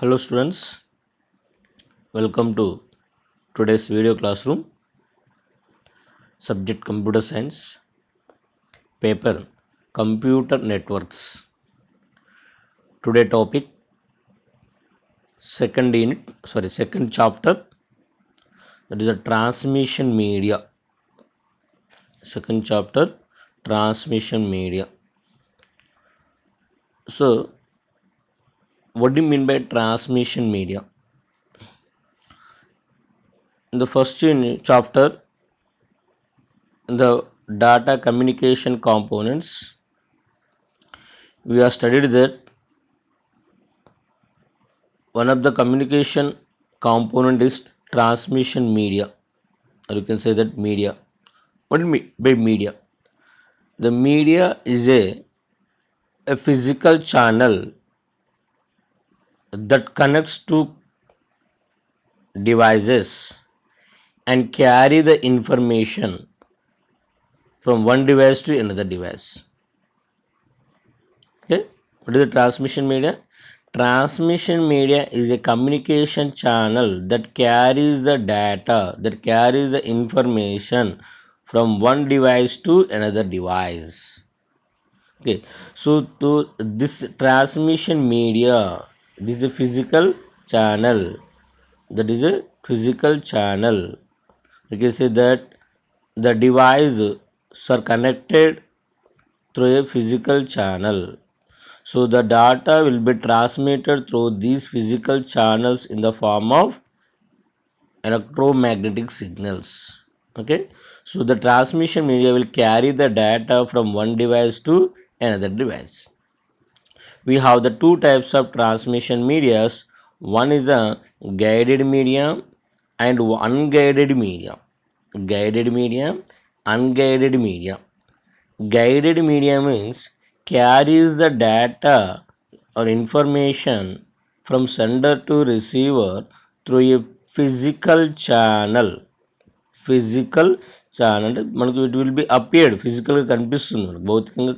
hello students welcome to today's video classroom subject computer science paper computer networks today topic second unit sorry second chapter that is a transmission media second chapter transmission media so what do you mean by transmission media in the first chapter the data communication components we have studied that one of the communication component is transmission media or you can say that media what do you mean by media the media is a a physical channel that connects two devices and carry the information from one device to another device. Okay, what is the transmission media? Transmission media is a communication channel that carries the data, that carries the information from one device to another device okay so to this transmission media this is a physical channel that is a physical channel you can say that the devices are connected through a physical channel so the data will be transmitted through these physical channels in the form of electromagnetic signals okay so the transmission media will carry the data from one device to another device we have the two types of transmission medias one is a guided medium and unguided medium guided medium unguided medium guided medium means carries the data or information from sender to receiver through a physical channel physical channel అంటే మనకు it will be appeared ఫిజికల్గా both మనకు భౌతికంగా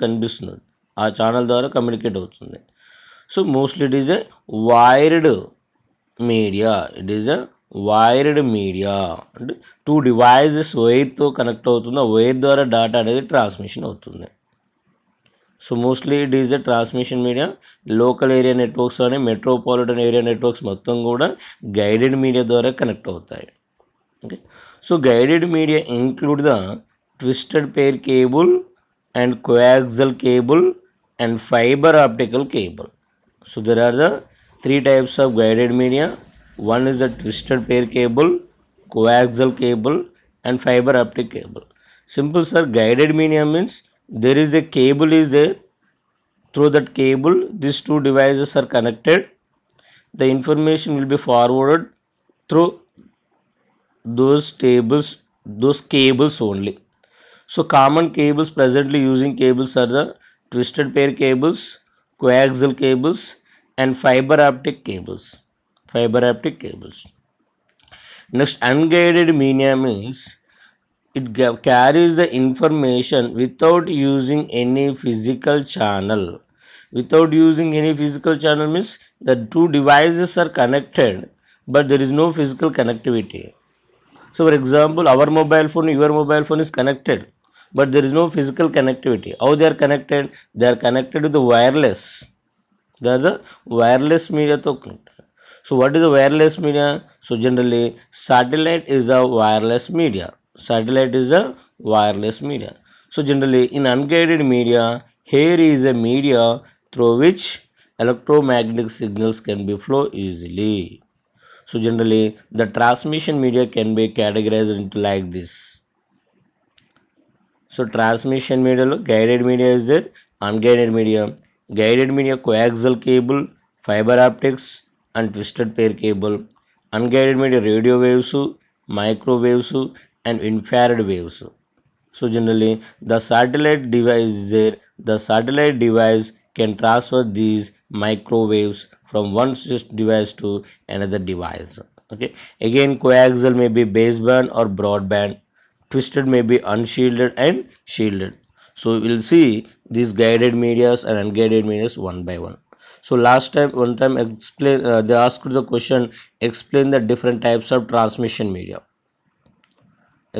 ఆ channel ద్వారా communicate అవుతుంది so mostly it is a wired media it is a wired media అంటే two devices వైర్తో కనెక్ట్ అవుతుంది ఆ వైర్ ద్వారా డేటా అనేది ట్రాన్స్మిషన్ అవుతుంది so mostly it is a transmission media local area networks కానీ మెట్రోపాలిటన్ ఏరియా నెట్వర్క్స్ మొత్తం కూడా గైడెడ్ మీడియా ద్వారా కనెక్ట్ అవుతాయి okay so guided media include the twisted pair cable and coaxial cable and fiber optical cable. So there are the three types of guided media. One is the twisted pair cable, coaxial cable and fiber optic cable. Simple sir, guided media means there is a cable is there. Through that cable, these two devices are connected. The information will be forwarded through those tables, those cables only. So common cables presently using cables are the twisted pair cables, coaxial cables and fiber optic cables. Fiber optic cables. Next unguided media means it carries the information without using any physical channel. Without using any physical channel means the two devices are connected but there is no physical connectivity. So for example our mobile phone, your mobile phone is connected but there is no physical connectivity. How they are connected? They are connected with the wireless. They are the wireless media to connected. So what is the wireless media? So generally satellite is the wireless media. Satellite is the wireless media. So generally in unguided media, here is a media through which electromagnetic signals can be flow easily. So generally the transmission media can be categorized into like this. So transmission media, guided media is there, unguided media. Guided media, coaxial cable, fiber optics and twisted pair cable. Unguided media, radio waves, microwaves and infrared waves. So generally, the satellite device is there. The satellite device can transfer these microwaves from one device to another device okay again coaxial may be baseband or broadband twisted may be unshielded and shielded so we'll see these guided medias and unguided medias one by one so last time one time explain uh, they asked the question explain the different types of transmission media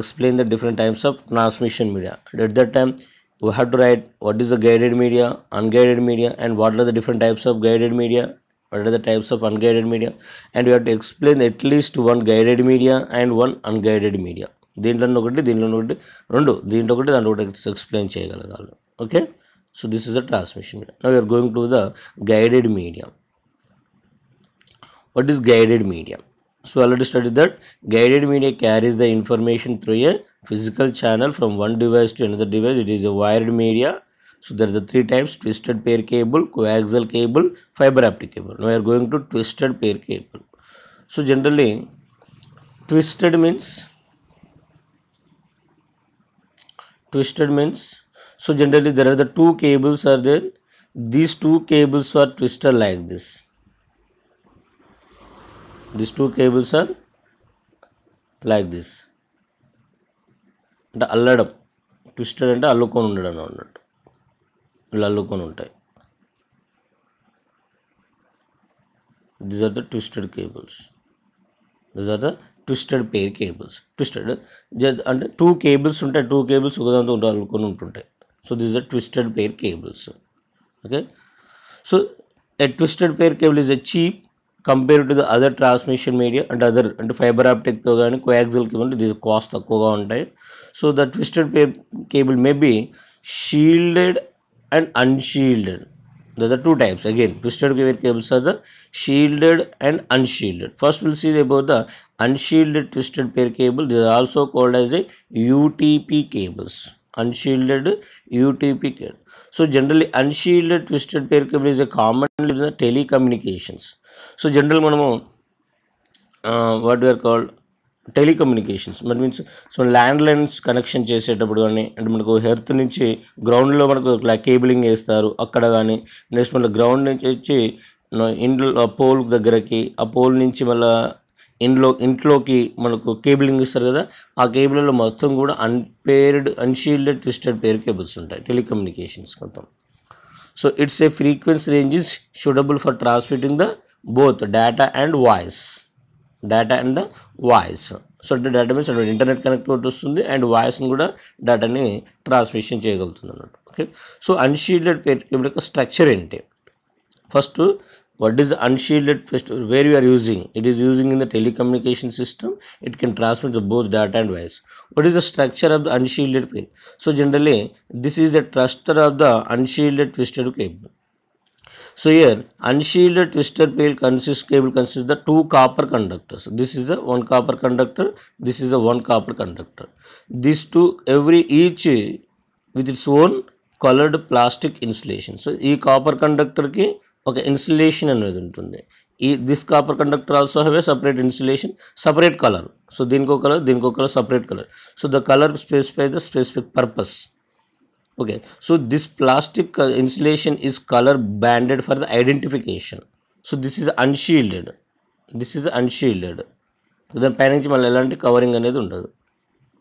explain the different types of transmission media at that time we have to write what is the guided media unguided media and what are the different types of guided media what are the types of unguided media and we have to explain at least one guided media and one unguided media దీంట్లో ఒకటి దీంట్లో ఒకటి రెండు దీంట్లో ఒకటి దాంట్లో ఒకటి explain చేయగలగాలి okay so this is a transmission media now you're going to the guided medium what is guided medium so already study that guided media carries the information through a physical channel from one device to another device it is a wired media so there the three times twisted pair cable coaxial cable fibre optic cable now are going to twisted pair cable so generally twisted means twisted means so generally there are the two cables are there these two cables are twisted like this these two cables are like this అంటే అల్లడం twisted అంటే అల్లుకొని ఉండడం అన్నట్టు ఇలా అల్లుకొని these are the twisted cables these are the twisted pair cables twisted అంటే two cables ఉంటాయి two cables ఒకదాంతో ఉండాలనుకుని ఉంటుంటాయి so this the twisted pair cables okay so a twisted pair cable is a cheap compare to the other transmission media అంటే other అంటే fibre ఆప్టిక్తో కానీ కోయాక్సిల్కి ఉంటే దీని కాస్ట్ తక్కువగా ఉంటాయి so the twisted pair cable may be shielded and unshielded There are two types. Again, twisted pair cables are the shielded and unshielded. First, we'll see about the unshielded twisted pair cable. These are also called as a UTP cables. Unshielded UTP cable. So, generally, unshielded twisted pair cable is a common in the telecommunications. So, general, uh, what we are called telecommunications మరి means so land lines connection చేసేటప్పుడు కానీ అంటే మనకు hearth నుంచి గ్రౌండ్లో మనకు ఇట్లా cabling వేస్తారు అక్కడ కానీ నెక్స్ట్ మళ్ళీ గ్రౌండ్ నుంచి వచ్చి ఇంట్లో పోల్ దగ్గరకి ఆ పోల్ నుంచి మళ్ళీ ఇంట్లో ఇంట్లోకి మనకు కేబులింగ్ ఇస్తారు కదా ఆ కేబుల్లో మొత్తం కూడా unpaired unshielded twisted pair cables ఉంటాయి టెలికమ్యూనికేషన్స్ మొత్తం so it's a frequency range is suitable for transmitting the both data and voice data and the voice so అంటే డేటా మీన్స్ అంటే ఇంటర్నెట్ కనెక్టివిటీ వస్తుంది అండ్ వాయిస్ని కూడా డేటాని ట్రాన్స్మిషన్ చేయగలుగుతుంది అన్నట్టు okay so unshielded pair cable structure ఏంటి first what is unshielded first where you're using it is using in the telecommunication system it can transmit the both data and voice what is the structure of the unshielded pair so generally this is the structure of the unshielded twisted cable So here unshielded twister pale consists cable consists the two copper conductors. This is the one copper conductor. This is the one copper conductor. These two every each with its own colored plastic insulation. So ఈ copper కండక్టర్కి ఒక insulation అనేది ఉంటుంది ఈ this copper conductor also have a separate insulation separate colour so దీనికో colour దీనికో colour separate colour so the colour specify the specific purpose okay so this plastic uh, insulation is color banded for the identification so this is unshielded this is unshielded so then parenchymal elanti covering anedi undadu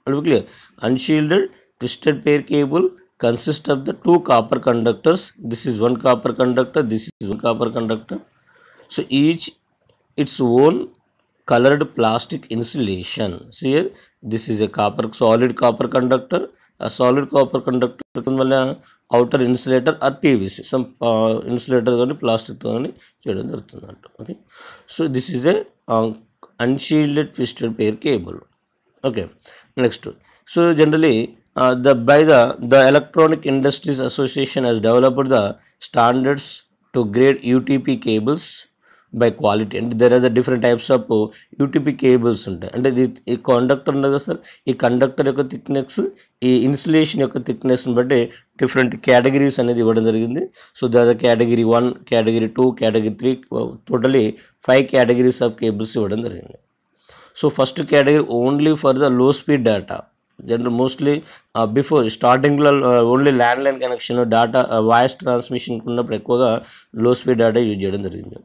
are clear unshielded twisted pair cable consists of the two copper conductors this is one copper conductor this is one copper conductor so each its own colored plastic insulation see here this is a copper solid copper conductor solid copper conductor conductor outer insulator or PVC some insulator కానీ ప్లాస్టిక్తో కానీ చేయడం జరుగుతుంది అంట okay so this is a unshielded twisted pair cable okay next so generally the by the the electronic industries association has developed the standards to grade UTP cables by quality అంటే there are the different types of UTP cables ఉంటాయి అంటే ఈ conductor ఉన్నది కదా sir ఈ conductor యొక్క thickness ఈ insulation యొక్క థిక్నెస్ని బట్టి డిఫరెంట్ కేటగిరీస్ అనేది ఇవ్వడం జరిగింది సో దాదా category one category two category three totally five categories of cables ఇవ్వడం జరిగింది so first category only for the low speed data general mostly before స్టార్టింగ్లో only landline connection data voice ట్రాన్స్మిషన్కి ఉన్నప్పుడు ఎక్కువగా లో స్పీడ్ డేటా యూజ్ చేయడం జరిగింది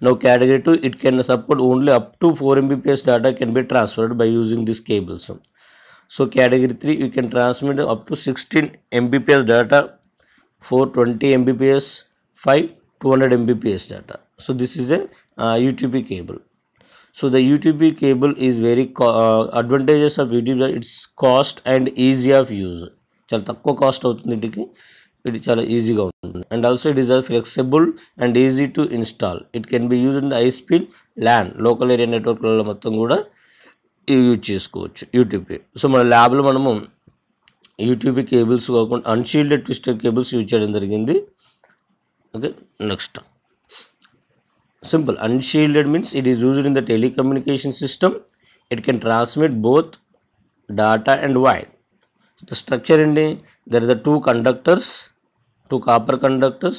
Now category 2 it can support only up to 4 Mbps data can be transferred by using these cables. So category 3 you can transmit up to 16 Mbps data, 420 Mbps, 5 200 Mbps data. So this is a uh, UTP cable. So the UTP cable is very uh, advantages of UTP it's cost and easy of use. చాలా cost cost అవుతుంది వీటికి ఇది చాలా ఈజీగా ఉంటుంది and also it is a flexible and easy to install it can be use in the high speed land local area నెట్వర్క్లలో మొత్తం కూడా యూజ్ చేసుకోవచ్చు యూట్యూబ్కి సో మన ల్యాబ్లో మనము యూట్యూబ్ కేబుల్స్ కాకుండా అన్షీల్డెడ్ ట్విస్టెడ్ కేబుల్స్ యూజ్ చేయడం జరిగింది okay next simple unshielded means it is used in the telecommunication system it can transmit both data and wire the structure అండి there is the two conductors to copper conductors,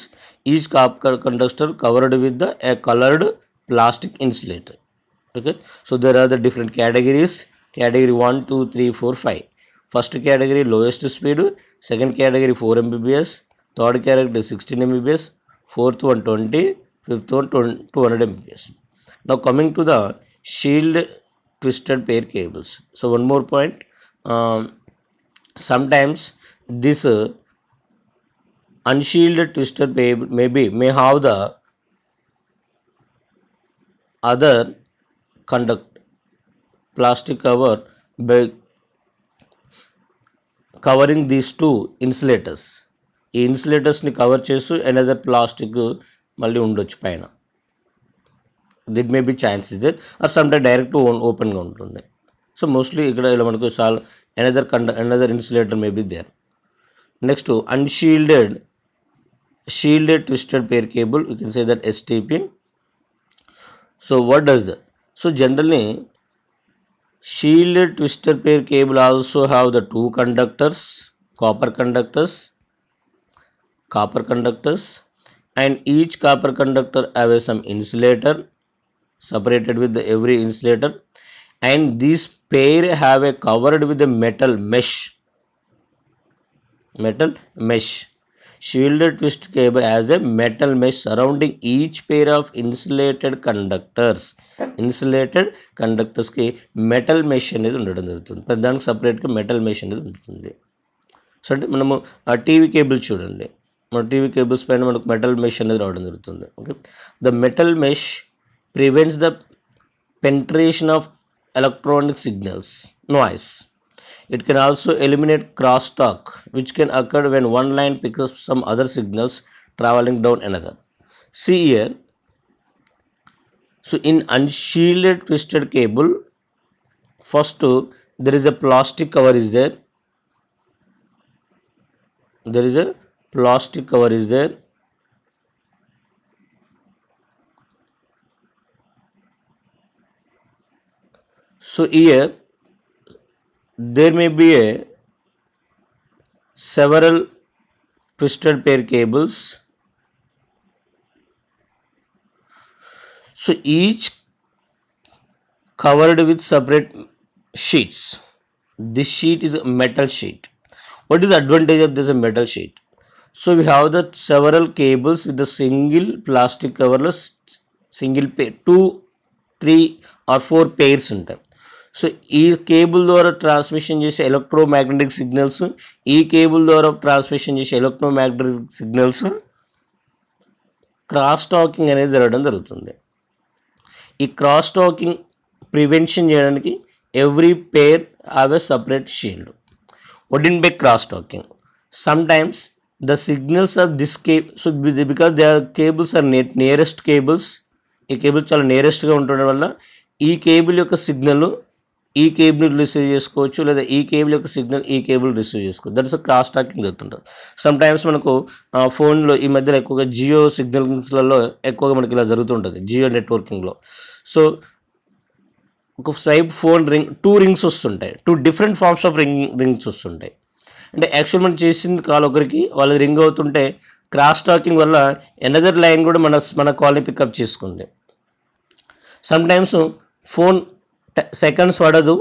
each copper conductor covered with the, a colored plastic insulator. Okay, so there are the different categories category 1, 2, 3, 4, 5. First category lowest speed, second category 4 mbps, third category 16 mbps, fourth one 20, fifth one 200 mbps. Now coming to the shield twisted pair cables. So one more point, um, sometimes this uh, unshielded twister may, may be the other conduct plastic cover plastic covering these two insulators ఈ ఇన్సులేటర్స్ని cover చేస్తూ another plastic మళ్ళీ ఉండొచ్చు పైన that may be chance is there are some time direct own ఓపెన్గా ఉంటుంది so mostly ఇక్కడ ఇలా మనకు సాల్ ఎనదర్ కండ another insulator may be there next unshielded shielded twisted pair cable you can say that STP so what does that so generally shielded twisted pair cable also have the two conductors copper conductors copper conductors and each copper conductor have some insulator separated with the every insulator and this pair have a covered with a metal mesh metal mesh shielded twist cable has a metal mesh surrounding each pair of insulated conductors insulated కండక్టర్స్కి metal mesh అనేది ఉండడం జరుగుతుంది దానికి సపరేట్గా metal mesh అనేది ఉంటుంది so అంటే మనము ఆ టీవీ కేబుల్ చూడండి మన టీవీ కేబుల్స్ పైన మనకు మెటల్ మెష్ అనేది రావడం జరుగుతుంది okay the metal mesh prevents the penetration of electronic signals noise It can also eliminate crosstalk, which can occur when one line picks up some other signals traveling down another. See here. So, in unshielded twisted cable, first two, there is a plastic cover is there. There is a plastic cover is there. So, here there may be a several twisted pair cables so each covered with separate sheets this sheet is a metal sheet what is the advantage of this metal sheet so we have the several cables with the single plastic coverless single pair two three or four pairs in them సో ఈ cable ద్వారా transmission చేసే electromagnetic signals ఈ cable ద్వారా transmission చేసే magnetic signals cross talking అనేది జరగడం జరుగుతుంది ఈ క్రాస్ టాకింగ్ ప్రివెన్షన్ చేయడానికి every pair have a separate shield ఒడిన్ by cross talking times the signals of this cable so because they are cables are నే నియరెస్ట్ కేబుల్స్ ఈ cable చాలా నియరెస్ట్గా ఉండడం వల్ల ఈ కేబుల్ యొక్క సిగ్నల్ ఈ కేబుల్ని రిసీవ్ చేసుకోవచ్చు లేదా ఈ కేబుల్ యొక్క సిగ్నల్ ఈ కేబుల్ రిసీవ్ చేసుకోవచ్చు దట్ ఇస్ క్రాస్ టాకింగ్ జరుగుతుంటుంది సమ్ టైమ్స్ మనకు ఫోన్లో ఈ మధ్యలో ఎక్కువగా జియో సిగ్నల్స్లలో ఎక్కువగా మనకి ఇలా జరుగుతుంటుంది జియో నెట్వర్కింగ్లో సో ఒక swipe phone ring two rings వస్తుంటాయి two different forms of ring rings వస్తుంటాయి అంటే యాక్చువల్ మనం చేసింది కాల్ ఒకరికి వాళ్ళది రింగ్ అవుతుంటే క్రాస్ టాకింగ్ వల్ల ఎనదర్ లైన్ కూడా మన మన కాల్ని పికప్ చేసుకుంది సమ్ టైమ్స్ ఫోన్ సెకండ్స్ పడదు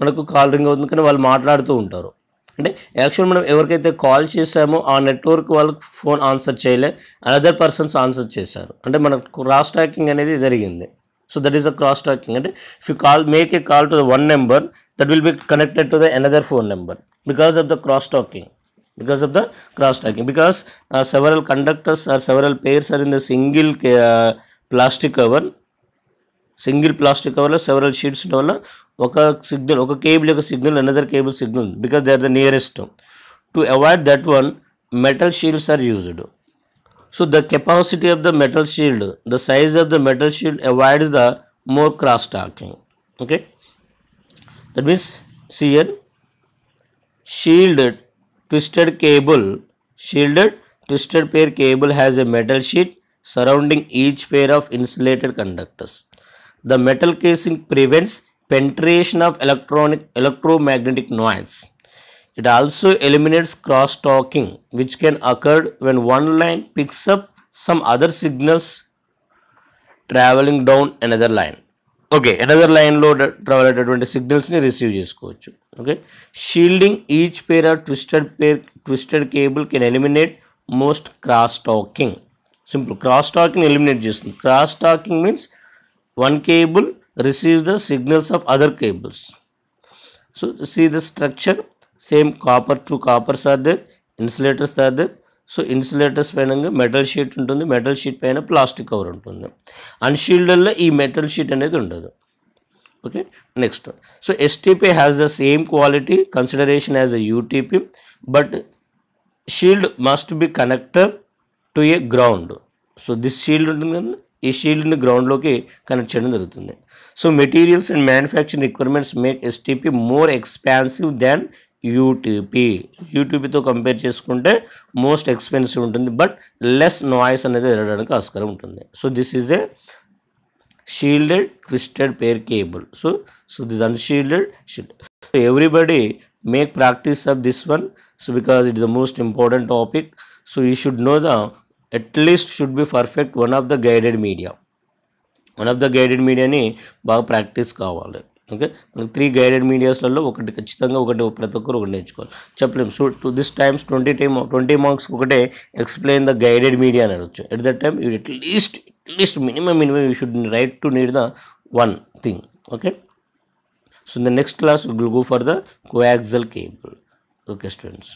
మనకు కాల్ రింగ్ అవుతుంది కానీ వాళ్ళు మాట్లాడుతూ ఉంటారు అంటే యాక్చువల్ మనం ఎవరికైతే కాల్ చేసామో ఆ నెట్వర్క్ వాళ్ళకి ఫోన్ ఆన్సర్ చేయలే అనదర్ పర్సన్స్ ఆన్సర్ చేశారు అంటే మనకు క్రాస్ ట్రాకింగ్ అనేది జరిగింది so that is the cross tracking అంటే if you call make a call to the one number that will be connected to the another phone number because of the cross talking because of the cross tracking because several conductors are several pairs are in the single plastic cover single plastic cover several sheets one signal one cable signal another cable signal because they are the nearest to avoid that one metal shields are used so the capacity of the metal shield the size of the metal shield avoids the more crosstalking okay that means CN shielded twisted cable shielded twisted pair cable has a metal sheet surrounding each pair of insulated conductors the metal casing prevents penetration of electronic electromagnetic noise. It also eliminates cross talking, which can occur when one line picks up some other signals traveling down another line. Okay, another line load travel at the signals ni receive this Okay, shielding each pair of twisted pair twisted cable can eliminate most cross talking. Simple cross talking eliminate just talking means one cable receive the signals of other cables so see the structure same copper to coppers are insulators insulators so insulators పైన metal sheet ఉంటుంది metal sheet పైన plastic cover ఉంటుంది అన్షీల్డ్లో ఈ metal sheet అనేది ఉండదు okay next so STP has the same quality consideration as a UTP but shield must be connected to a ground so this shield ఉంటుంది కదా ఈ షీల్డ్ని గ్రౌండ్లోకి కనెక్ట్ చేయడం జరుగుతుంది so materials and manufacturing requirements make STP more expensive than UTP యూటీపీతో compare చేసుకుంటే most expensive ఉంటుంది బట్ లెస్ నాయిస్ అనేది వెళ్ళడానికి ఆస్కారం ఉంటుంది so this is a shielded twisted pair cable so so this unshielded shield so everybody make practice of this one so because it is the most important topic so you should know the at least should be perfect one of the guided media one of the guided మీడియాని బాగా practice కావాలి okay మనకి three guided మీడియాస్లలో ఒకటి ఖచ్చితంగా ఒకటి ప్రతి ఒక్కరు ఒకటి నేర్చుకోవాలి చెప్పలేము so to this times twenty time twenty marks ఒకటే ఎక్స్ప్లెయిన్ ద గైడెడ్ మీడియా అని అనొచ్చు at that time you at least at least minimum minimum you should write two need the one thing okay so the next class will go for the coaxial cable okay students